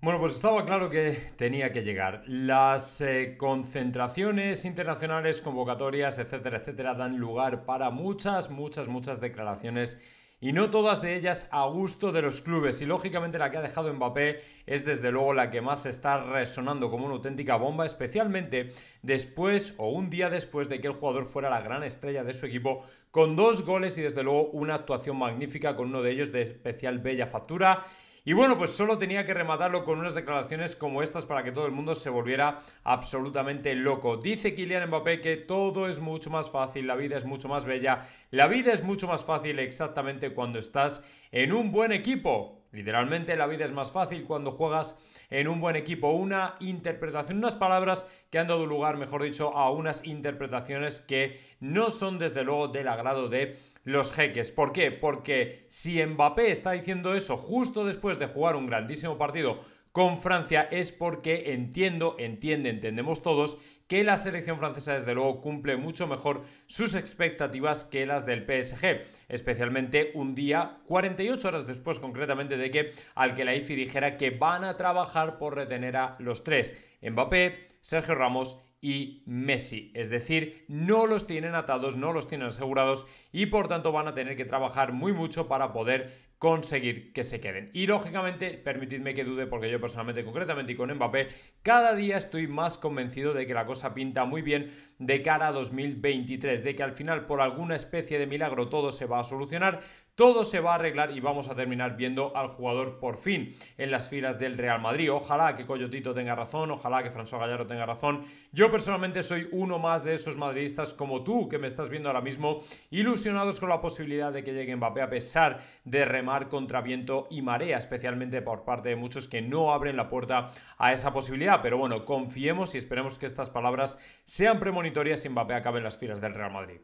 Bueno, pues estaba claro que tenía que llegar. Las eh, concentraciones internacionales, convocatorias, etcétera, etcétera, dan lugar para muchas, muchas, muchas declaraciones y no todas de ellas a gusto de los clubes. Y lógicamente la que ha dejado Mbappé es desde luego la que más está resonando como una auténtica bomba, especialmente después o un día después de que el jugador fuera la gran estrella de su equipo con dos goles y desde luego una actuación magnífica con uno de ellos de especial bella factura y bueno, pues solo tenía que rematarlo con unas declaraciones como estas para que todo el mundo se volviera absolutamente loco. Dice Kylian Mbappé que todo es mucho más fácil, la vida es mucho más bella, la vida es mucho más fácil exactamente cuando estás en un buen equipo. Literalmente la vida es más fácil cuando juegas en un buen equipo. Una interpretación, unas palabras que han dado lugar, mejor dicho, a unas interpretaciones que no son desde luego del agrado de los jeques. ¿Por qué? Porque si Mbappé está diciendo eso justo después de jugar un grandísimo partido con Francia es porque entiendo, entiende, entendemos todos que la selección francesa desde luego cumple mucho mejor sus expectativas que las del PSG, especialmente un día 48 horas después concretamente de que al que la IFI dijera que van a trabajar por retener a los tres, Mbappé, Sergio Ramos y Messi. Es decir, no los tienen atados, no los tienen asegurados y por tanto van a tener que trabajar muy mucho para poder conseguir que se queden. Y lógicamente, permitidme que dude, porque yo personalmente, concretamente y con Mbappé, cada día estoy más convencido de que la cosa pinta muy bien de cara a 2023, de que al final por alguna especie de milagro todo se va a solucionar, todo se va a arreglar y vamos a terminar viendo al jugador por fin en las filas del Real Madrid. Ojalá que Coyotito tenga razón, ojalá que François Gallardo tenga razón. Yo personalmente soy uno más de esos madridistas como tú que me estás viendo ahora mismo, ilusionados con la posibilidad de que llegue Mbappé a pesar de mar, contra viento y marea, especialmente por parte de muchos que no abren la puerta a esa posibilidad. Pero bueno, confiemos y esperemos que estas palabras sean premonitorias y Mbappé acabe en las filas del Real Madrid.